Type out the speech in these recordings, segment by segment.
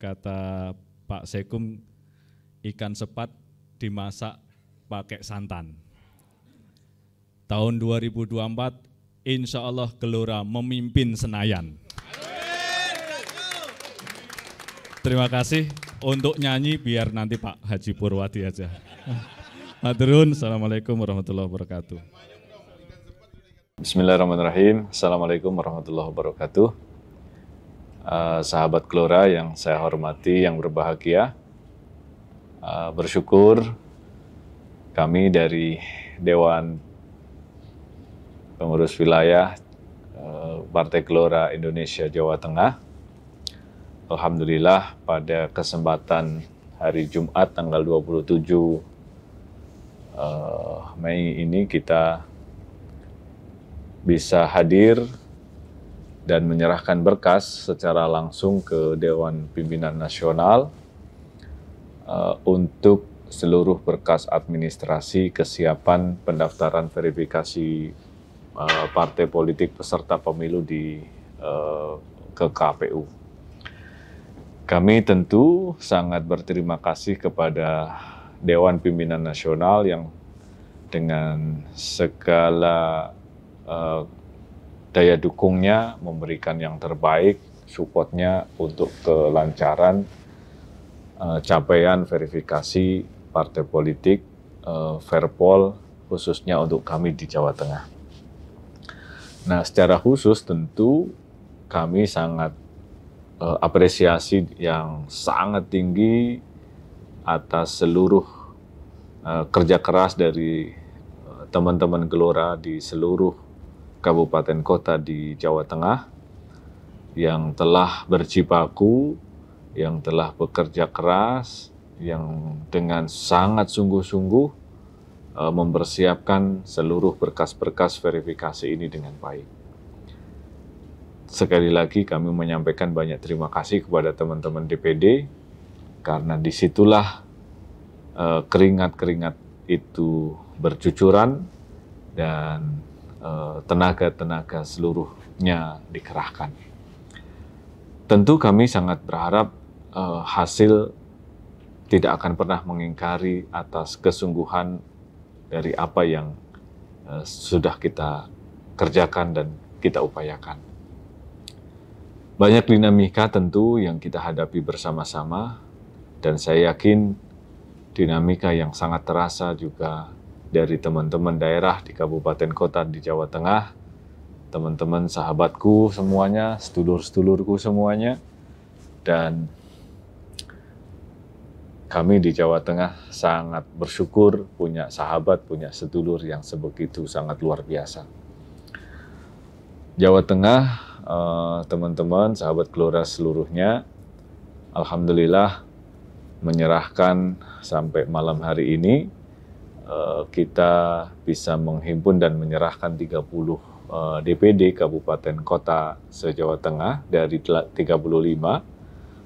kata Pak Sekum ikan sepat dimasak pakai santan. Tahun 2024 insya Allah Gelora memimpin Senayan. Terima kasih untuk nyanyi biar nanti Pak Haji Purwati aja. Madrun, Assalamualaikum warahmatullahi wabarakatuh. Bismillahirrahmanirrahim. Assalamualaikum warahmatullahi wabarakatuh. Eh, sahabat Kelora yang saya hormati, yang berbahagia. Uh, bersyukur kami dari Dewan Pengurus Wilayah eh, Partai Kelora Indonesia Jawa Tengah. Alhamdulillah pada kesempatan hari Jumat tanggal 27 uh, Mei ini kita bisa hadir dan menyerahkan berkas secara langsung ke Dewan Pimpinan Nasional uh, untuk seluruh berkas administrasi kesiapan pendaftaran verifikasi uh, partai politik peserta pemilu di uh, ke KPU. Kami tentu sangat berterima kasih kepada Dewan Pimpinan Nasional yang dengan segala uh, daya dukungnya, memberikan yang terbaik, supportnya untuk kelancaran uh, capaian verifikasi partai politik, uh, eh, Fairpol, khususnya untuk kami di Jawa Tengah. Nah, secara khusus tentu kami sangat uh, apresiasi yang sangat tinggi atas seluruh uh, kerja keras dari teman-teman uh, Gelora di seluruh kabupaten kota di Jawa Tengah yang telah berjibaku, yang telah bekerja keras, yang dengan sangat sungguh-sungguh e, mempersiapkan seluruh berkas-berkas verifikasi ini dengan baik. Sekali lagi kami menyampaikan banyak terima kasih kepada teman-teman DPD karena disitulah e, keringat-keringat itu bercucuran dan Eh, tenaga-tenaga seluruhnya dikerahkan. Tentu kami sangat berharap uh, hasil tidak akan pernah mengingkari atas kesungguhan dari apa yang uh, sudah kita kerjakan dan kita upayakan. Banyak dinamika tentu yang kita hadapi bersama-sama dan saya yakin dinamika yang sangat terasa juga dari teman-teman daerah di kabupaten kota di Jawa Tengah, teman-teman sahabatku semuanya, sedulur-sedulurku semuanya, dan kami di Jawa Tengah sangat bersyukur punya sahabat, punya sedulur yang sebegitu sangat luar biasa. Jawa Tengah, eh, teman-teman, sahabat keluarga seluruhnya, Alhamdulillah menyerahkan sampai malam hari ini Eh, kita bisa menghimpun dan menyerahkan 30 eh, DPD kabupaten kota sejawa Tengah dari 35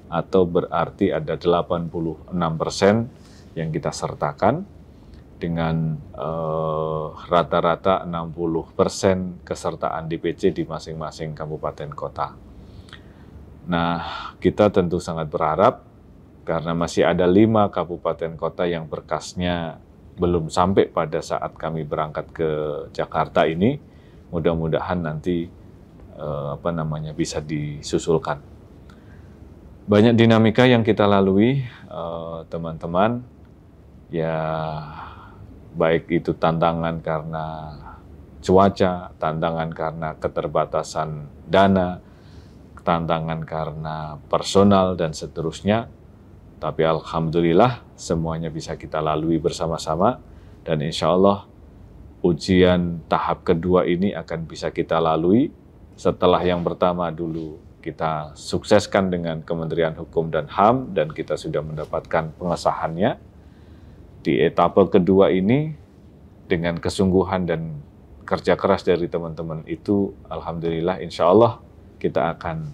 atau berarti ada 86 persen yang kita sertakan dengan eh, rata-rata uh, 60 persen kesertaan DPC di masing-masing kabupaten kota. Nah, kita tentu sangat berharap karena masih ada lima kabupaten kota yang berkasnya belum sampai pada saat kami berangkat ke Jakarta ini, mudah-mudahan nanti eh, apa namanya bisa disusulkan. Banyak dinamika yang kita lalui, eh, teman-teman. Eh, ya baik itu tantangan karena cuaca, tantangan karena keterbatasan dana, tantangan karena personal dan seterusnya tapi alhamdulillah semuanya bisa kita lalui bersama-sama dan insya Allah ujian tahap kedua ini akan bisa kita lalui setelah yang pertama dulu kita sukseskan dengan Kementerian Hukum dan HAM dan kita sudah mendapatkan pengesahannya. Di etape kedua ini dengan kesungguhan dan kerja keras dari teman-teman itu alhamdulillah insya Allah kita akan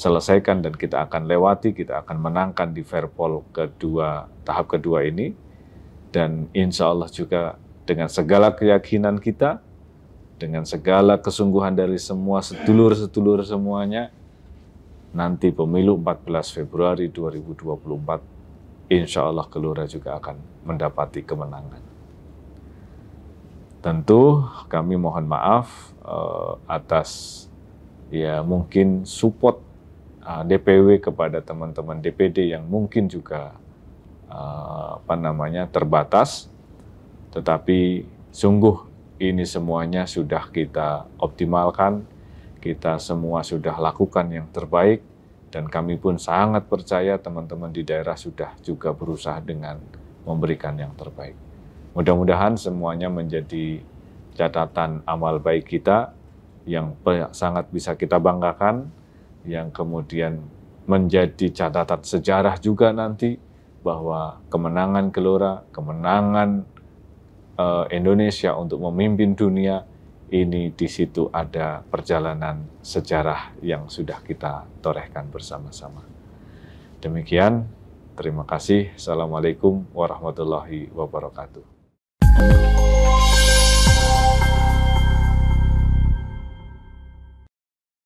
selesaikan dan kita akan lewati, kita akan menangkan di Fairpol kedua tahap kedua ini dan insya Allah juga dengan segala keyakinan kita, dengan segala kesungguhan dari semua sedulur-sedulur semuanya, nanti pemilu 14 Februari 2024, insya Allah Gelora juga akan mendapati kemenangan. Tentu kami mohon maaf uh, atas ya mungkin support uh, ah, DPW kepada teman-teman DPD yang mungkin juga uh, apa namanya terbatas, tetapi sungguh ini semuanya sudah kita optimalkan, kita semua sudah lakukan yang terbaik, dan kami pun sangat percaya teman-teman di daerah sudah juga berusaha dengan memberikan yang terbaik. Mudah-mudahan semuanya menjadi catatan amal baik kita yang sangat bisa kita banggakan yang kemudian menjadi catatan sejarah juga nanti bahwa kemenangan Gelora, kemenangan uh, Indonesia untuk memimpin dunia ini di situ ada perjalanan sejarah yang sudah kita torehkan bersama-sama. Demikian, terima kasih. Assalamualaikum warahmatullahi wabarakatuh.